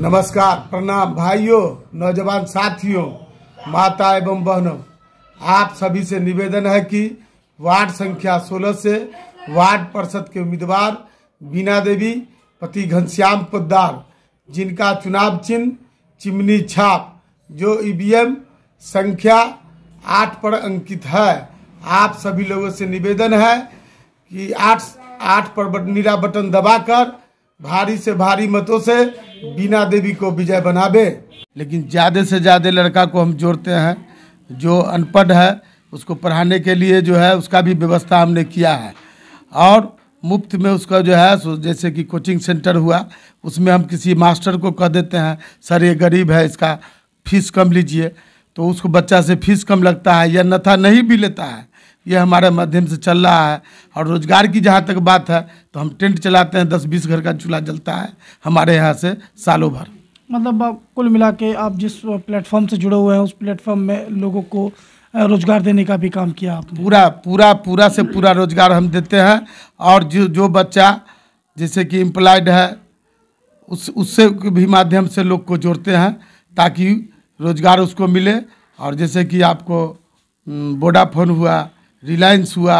नमस्कार प्रणाम भाइयों नौजवान साथियों माता एवं बहनों आप सभी से निवेदन है कि वार्ड संख्या 16 से वार्ड परिषद के उम्मीदवार बीना देवी पति घनश्याम पोदार जिनका चुनाव चिन्ह चिमनी छाप जो ई संख्या आठ पर अंकित है आप सभी लोगों से निवेदन है कि आठ आठ पर निरा बटन दबाकर भारी से भारी मतों से बीना देवी को विजय बनावे लेकिन ज़्यादा से ज़्यादा लड़का को हम जोड़ते हैं जो अनपढ़ है उसको पढ़ाने के लिए जो है उसका भी व्यवस्था हमने किया है और मुफ्त में उसका जो है जैसे कि कोचिंग सेंटर हुआ उसमें हम किसी मास्टर को कह देते हैं सर ये गरीब है इसका फीस कम लीजिए तो उसको बच्चा से फीस कम लगता है या नथा नहीं भी लेता है ये हमारे माध्यम से चल रहा है और रोजगार की जहाँ तक बात है तो हम टेंट चलाते हैं दस बीस घर का चूल्हा जलता है हमारे यहाँ से सालों भर मतलब कुल मिला के आप जिस प्लेटफॉर्म से जुड़े हुए हैं उस प्लेटफॉर्म में लोगों को रोजगार देने का भी काम किया आपने पूरा पूरा पूरा से पूरा रोजगार हम देते हैं और जो जो बच्चा जैसे कि एम्प्लॉयड है उस उससे भी माध्यम से लोग को जोड़ते हैं ताकि रोजगार उसको मिले और जैसे कि आपको वोडाफोन हुआ रिलायंस हुआ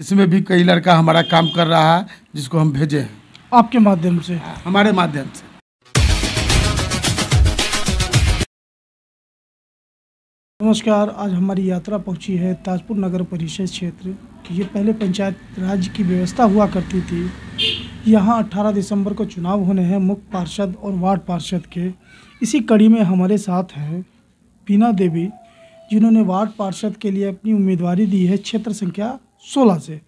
इसमें भी कई लड़का हमारा काम कर रहा है जिसको हम भेजे हैं आपके माध्यम से हाँ, हमारे माध्यम से नमस्कार आज हमारी यात्रा पहुंची है ताजपुर नगर परिषद क्षेत्र कि ये पहले पंचायत राज की व्यवस्था हुआ करती थी यहाँ 18 दिसंबर को चुनाव होने हैं मुख्य पार्षद और वार्ड पार्षद के इसी कड़ी में हमारे साथ हैं पीना देवी जिन्होंने वार्ड पार्षद के लिए अपनी उम्मीदवारी दी है क्षेत्र संख्या सोलह से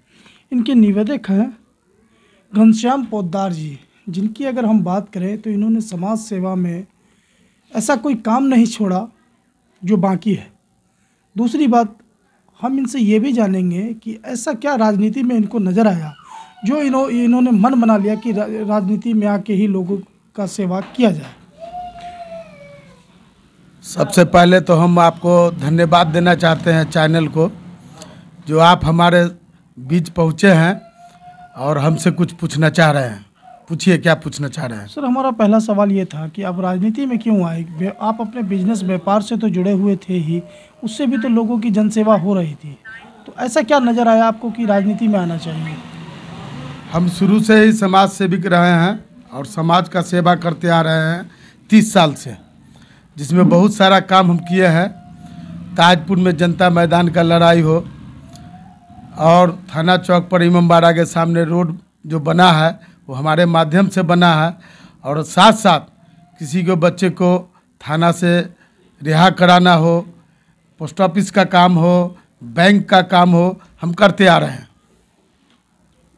इनके निवेदक हैं घनश्याम पोदार जी जिनकी अगर हम बात करें तो इन्होंने समाज सेवा में ऐसा कोई काम नहीं छोड़ा जो बाकी है दूसरी बात हम इनसे ये भी जानेंगे कि ऐसा क्या राजनीति में इनको नज़र आया जो इन्हों इन्होंने मन बना लिया कि राजनीति में आके ही लोगों का सेवा किया जाए सबसे पहले तो हम आपको धन्यवाद देना चाहते हैं चैनल को जो आप हमारे बीच पहुँचे हैं और हमसे कुछ पूछना चाह रहे हैं पूछिए क्या पूछना चाह रहे हैं सर हमारा पहला सवाल ये था कि आप राजनीति में क्यों आए आप अपने बिजनेस व्यापार से तो जुड़े हुए थे ही उससे भी तो लोगों की जनसेवा हो रही थी तो ऐसा क्या नज़र आया आपको कि राजनीति में आना चाहिए हम शुरू से ही समाज सेविक रहे हैं और समाज का सेवा करते आ रहे हैं तीस साल से जिसमें बहुत सारा काम हम किए हैं ताजपुर में जनता मैदान का लड़ाई हो और थाना चौक पर इमामबाड़ा के सामने रोड जो बना है वो हमारे माध्यम से बना है और साथ साथ किसी के बच्चे को थाना से रिहा कराना हो पोस्ट ऑफिस का काम हो बैंक का काम हो हम करते आ रहे हैं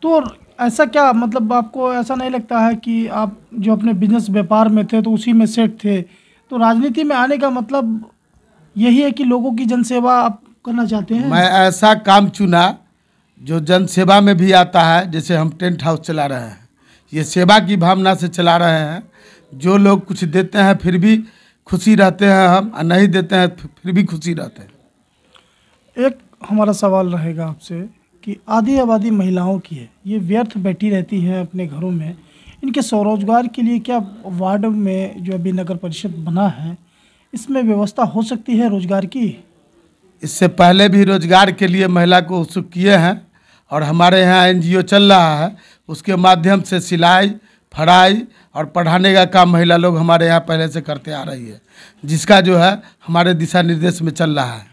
तो ऐसा क्या मतलब आपको ऐसा नहीं लगता है कि आप जो अपने बिजनेस व्यापार में थे तो उसी में सेट थे तो राजनीति में आने का मतलब यही है कि लोगों की जनसेवा आप करना चाहते हैं मैं ऐसा काम चुना जो जनसेवा में भी आता है जैसे हम टेंट हाउस चला रहे हैं ये सेवा की भावना से चला रहे हैं जो लोग कुछ देते हैं फिर भी खुशी रहते हैं हम और नहीं देते हैं फिर भी खुशी रहते हैं एक हमारा सवाल रहेगा आपसे कि आधी आबादी महिलाओं की है ये व्यर्थ बैठी रहती हैं अपने घरों में इनके स्वरोजगार के लिए क्या वार्ड में जो अभी नगर परिषद बना है इसमें व्यवस्था हो सकती है रोजगार की इससे पहले भी रोजगार के लिए महिला को उत्सुक किए हैं और हमारे यहाँ एनजीओ चल रहा है उसके माध्यम से सिलाई फराई और पढ़ाने का काम महिला लोग हमारे यहाँ पहले से करते आ रही है जिसका जो है हमारे दिशा निर्देश में चल रहा है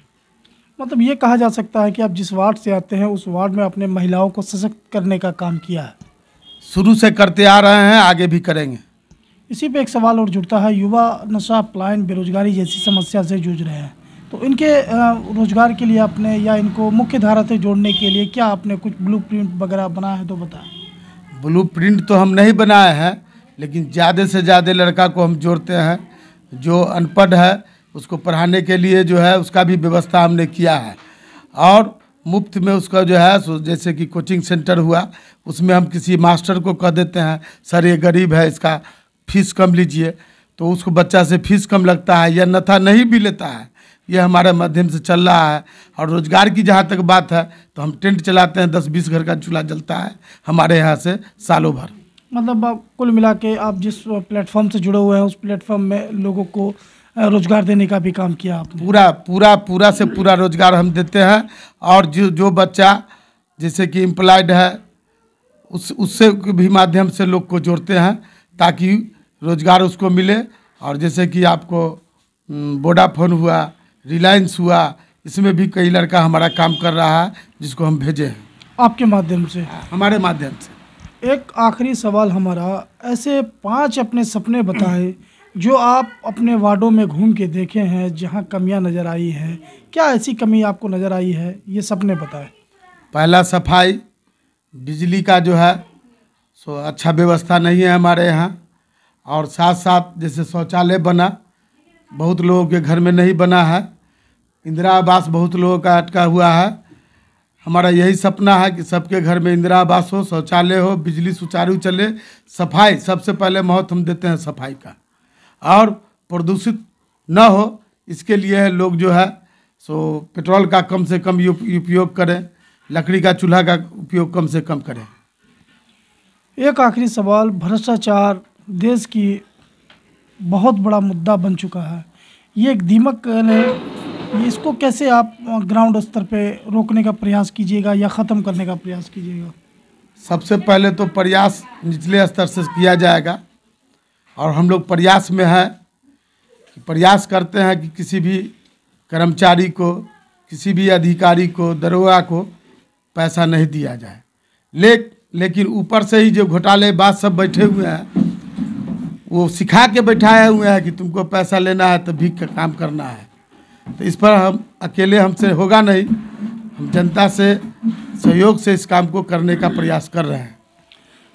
मतलब ये कहा जा सकता है कि आप जिस वार्ड से आते हैं उस वार्ड में अपने महिलाओं को सशक्त करने का काम किया है शुरू से करते आ रहे हैं आगे भी करेंगे इसी पे एक सवाल और जुड़ता है युवा नशा पलायन बेरोजगारी जैसी समस्या से जूझ रहे हैं तो इनके रोजगार के लिए आपने या इनको मुख्य धारा से जोड़ने के लिए क्या आपने कुछ ब्लू प्रिंट वगैरह बनाया है तो बताएं ब्लू प्रिंट तो हम नहीं बनाए हैं लेकिन ज़्यादा से ज़्यादा लड़का को हम जोड़ते हैं जो अनपढ़ है उसको पढ़ाने के लिए जो है उसका भी व्यवस्था हमने किया है और मुफ्त में उसका जो है जैसे कि कोचिंग सेंटर हुआ उसमें हम किसी मास्टर को कह देते हैं सर ये गरीब है इसका फीस कम लीजिए तो उसको बच्चा से फीस कम लगता है या नथा नहीं भी लेता है ये हमारे माध्यम से चल रहा है और रोज़गार की जहाँ तक बात है तो हम टेंट चलाते हैं दस बीस घर का चूल्हा जलता है हमारे यहाँ से सालों भर मतलब कुल मिला के आप जिस प्लेटफॉर्म से जुड़े हुए हैं उस प्लेटफॉर्म में लोगों को रोजगार देने का भी काम किया आपने पूरा पूरा पूरा से पूरा रोजगार हम देते हैं और जो जो बच्चा जैसे कि एम्प्लॉयड है उस उससे भी माध्यम से लोग को जोड़ते हैं ताकि रोजगार उसको मिले और जैसे कि आपको वोडाफोन हुआ रिलायंस हुआ इसमें भी कई लड़का हमारा काम कर रहा है जिसको हम भेजे हैं आपके माध्यम से हमारे माध्यम से एक आखिरी सवाल हमारा ऐसे पांच अपने सपने बताए जो आप अपने वार्डों में घूम के देखे हैं जहाँ कमियाँ नज़र आई हैं क्या ऐसी कमी आपको नज़र आई है ये सपने बताए पहला सफाई बिजली का जो है सो अच्छा व्यवस्था नहीं है हमारे यहाँ और साथ साथ जैसे शौचालय बना बहुत लोगों के घर में नहीं बना है इंदिरा आवास बहुत लोगों का अटका हुआ है हमारा यही सपना है कि सबके घर में इंदिरा आवास हो शौचालय हो बिजली सुचारू चले सफाई सबसे पहले महत्व हम देते हैं सफाई का और प्रदूषित न हो इसके लिए लोग जो है सो पेट्रोल का कम से कम उपयोग करें लकड़ी का चूल्हा का उपयोग कम से कम करें एक आखिरी सवाल भ्रष्टाचार देश की बहुत बड़ा मुद्दा बन चुका है ये एक दीमक है इसको कैसे आप ग्राउंड स्तर पे रोकने का प्रयास कीजिएगा या ख़त्म करने का प्रयास कीजिएगा सबसे पहले तो प्रयास निचले स्तर से किया जाएगा और हम लोग प्रयास में हैं कि प्रयास करते हैं कि किसी भी कर्मचारी को किसी भी अधिकारी को दरोगा को पैसा नहीं दिया जाए ले लेकिन ऊपर से ही जो घोटालेबाज सब बैठे हुए हैं वो सिखा के बैठाए हुए हैं कि तुमको पैसा लेना है तो भीख का काम करना है तो इस पर हम अकेले हमसे होगा नहीं हम जनता से सहयोग से इस काम को करने का प्रयास कर रहे हैं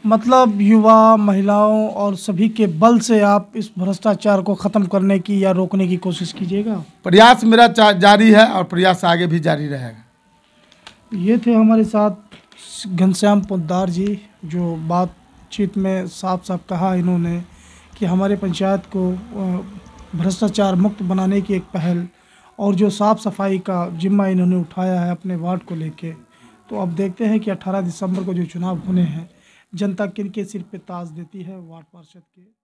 मतलब युवा महिलाओं और सभी के बल से आप इस भ्रष्टाचार को ख़त्म करने की या रोकने की कोशिश कीजिएगा प्रयास मेरा जारी है और प्रयास आगे भी जारी रहेगा ये थे हमारे साथ घनश्याम पोदार जी जो बातचीत में साफ साफ कहा इन्होंने कि हमारे पंचायत को भ्रष्टाचार मुक्त बनाने की एक पहल और जो साफ़ सफाई का जिम्मा इन्होंने उठाया है अपने वार्ड को लेके तो अब देखते हैं कि 18 दिसंबर को जो चुनाव होने हैं जनता किन के सिर पे ताज देती है वार्ड पार्षद के